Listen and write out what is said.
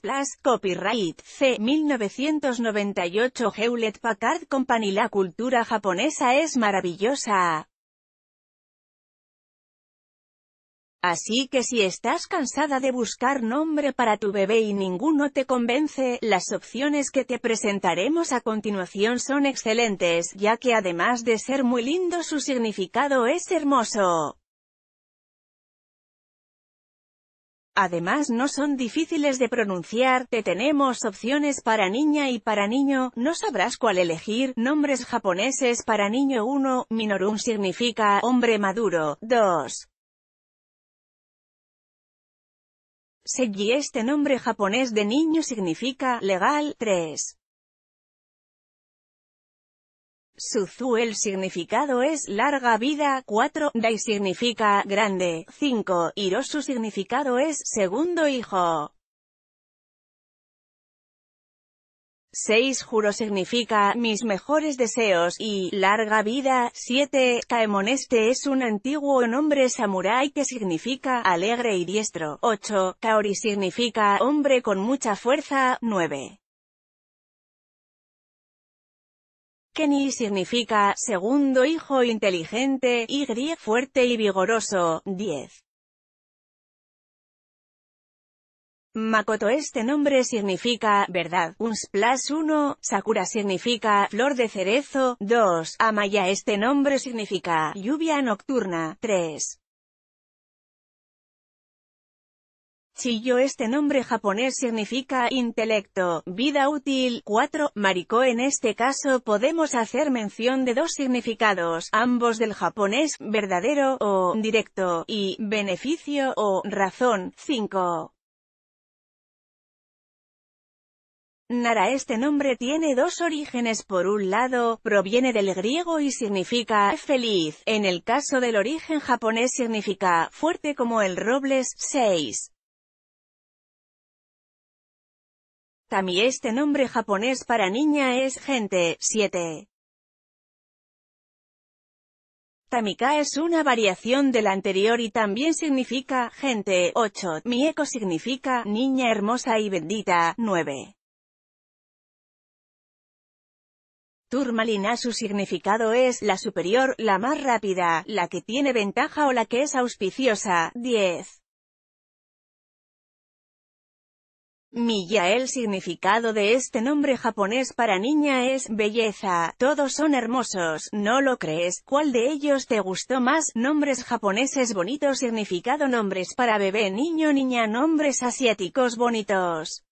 Plus copyright C. 1998 Hewlett Packard Company La cultura japonesa es maravillosa. Así que si estás cansada de buscar nombre para tu bebé y ninguno te convence, las opciones que te presentaremos a continuación son excelentes, ya que además de ser muy lindo su significado es hermoso. Además no son difíciles de pronunciar, te tenemos opciones para niña y para niño, no sabrás cuál elegir, nombres japoneses para niño 1, Minorum significa hombre maduro, 2. Seiji este nombre japonés de niño significa legal, 3. Suzu el significado es larga vida, 4, Dai significa grande, 5, su significado es segundo hijo. 6 Juro significa mis mejores deseos y larga vida. 7 Kaemon este es un antiguo nombre samurái que significa alegre y diestro. 8 Kaori significa hombre con mucha fuerza. 9 Kenny significa, segundo hijo inteligente, y fuerte y vigoroso, 10. Makoto este nombre significa, verdad, un splash 1, Sakura significa, flor de cerezo, 2, Amaya este nombre significa, lluvia nocturna, 3. Chiyo este nombre japonés significa intelecto, vida útil. 4. Mariko en este caso podemos hacer mención de dos significados, ambos del japonés, verdadero o directo, y beneficio o razón. 5. Nara Este nombre tiene dos orígenes por un lado, proviene del griego y significa feliz, en el caso del origen japonés significa fuerte como el robles, 6. Tami este nombre japonés para niña es gente, 7. Tamika es una variación de la anterior y también significa, gente, 8. Mieko significa, niña hermosa y bendita, 9. Turmalina su significado es, la superior, la más rápida, la que tiene ventaja o la que es auspiciosa, 10. Miya el significado de este nombre japonés para niña es, belleza, todos son hermosos, ¿no lo crees? ¿Cuál de ellos te gustó más? Nombres japoneses bonitos significado Nombres para bebé niño niña Nombres asiáticos bonitos